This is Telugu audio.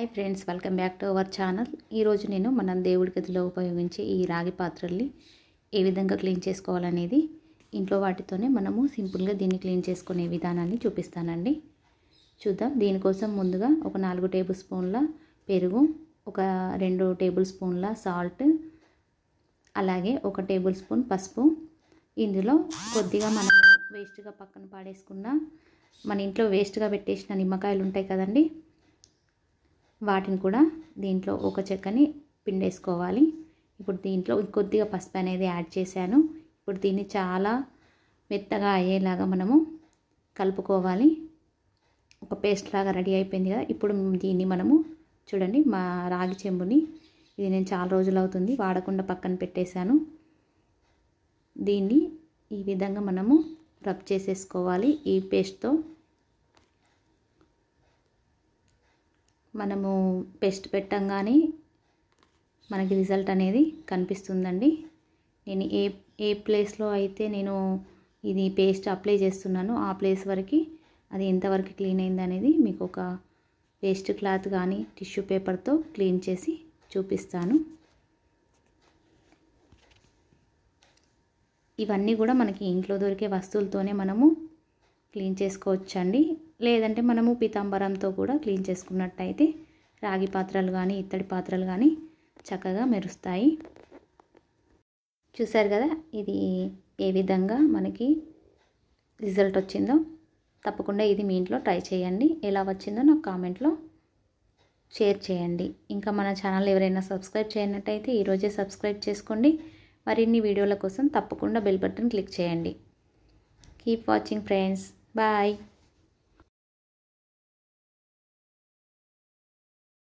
hi friends welcome back to our channel ఈరోజు నేను మనం దేవుడి గదిలో ఉపయోగించే ఈ రాగి పాత్రల్ని ఏ విధంగా క్లీన్ చేసుకోవాలనేది ఇంట్లో వాటితోనే మనము సింపుల్గా దీన్ని క్లీన్ చేసుకునే విధానాన్ని చూపిస్తానండి చూద్దాం దీనికోసం ముందుగా ఒక నాలుగు టేబుల్ స్పూన్ల పెరుగు ఒక రెండు టేబుల్ స్పూన్ల సాల్ట్ అలాగే ఒక టేబుల్ స్పూన్ పసుపు ఇందులో కొద్దిగా మనం వేస్ట్గా పక్కన పాడేసుకున్న మన ఇంట్లో వేస్ట్గా పెట్టేసిన నిమ్మకాయలు ఉంటాయి కదండి వాటిని కూడా దీంట్లో ఒక చెక్కని పిండేసుకోవాలి ఇప్పుడు దీంట్లో కొద్దిగా పసుపు అనేది యాడ్ చేశాను ఇప్పుడు దీన్ని చాలా మెత్తగా అయ్యేలాగా మనము కలుపుకోవాలి ఒక పేస్ట్ లాగా రెడీ అయిపోయింది కదా ఇప్పుడు దీన్ని మనము చూడండి మా రాగి చెంబుని ఇది నేను చాలా రోజులు అవుతుంది వాడకుండా పక్కన పెట్టేశాను దీన్ని ఈ విధంగా మనము రబ్ చేసేసుకోవాలి ఈ పేస్ట్తో మనము పెస్ట్ పెట్టంగానే మనకి రిజల్ట్ అనేది కనిపిస్తుందండి నేను ఏ ఏ ప్లేస్లో అయితే నేను ఇది పేస్ట్ అప్లై చేస్తున్నాను ఆ ప్లేస్ వరకు అది ఎంతవరకు క్లీన్ అయింది అనేది మీకు ఒక పేస్ట్ క్లాత్ కానీ టిష్యూ పేపర్తో క్లీన్ చేసి చూపిస్తాను ఇవన్నీ కూడా మనకి ఇంట్లో దొరికే వస్తువులతోనే మనము క్లీన్ చేసుకోవచ్చండి లేదంటే మనము పీతాంబరంతో కూడా క్లీన్ చేసుకున్నట్టయితే రాగి పాత్రలు కానీ ఇత్తడి పాత్రలు కానీ చక్కగా మెరుస్తాయి చూసారు కదా ఇది ఏ విధంగా మనకి రిజల్ట్ వచ్చిందో తప్పకుండా ఇది మీ ఇంట్లో ట్రై చేయండి ఎలా వచ్చిందో నాకు కామెంట్లో షేర్ చేయండి ఇంకా మన ఛానల్ ఎవరైనా సబ్స్క్రైబ్ చేయనట్టయితే ఈరోజే సబ్స్క్రైబ్ చేసుకోండి మరిన్ని వీడియోల కోసం తప్పకుండా బెల్ బటన్ క్లిక్ చేయండి కీప్ వాచింగ్ ఫ్రెండ్స్ బాయ్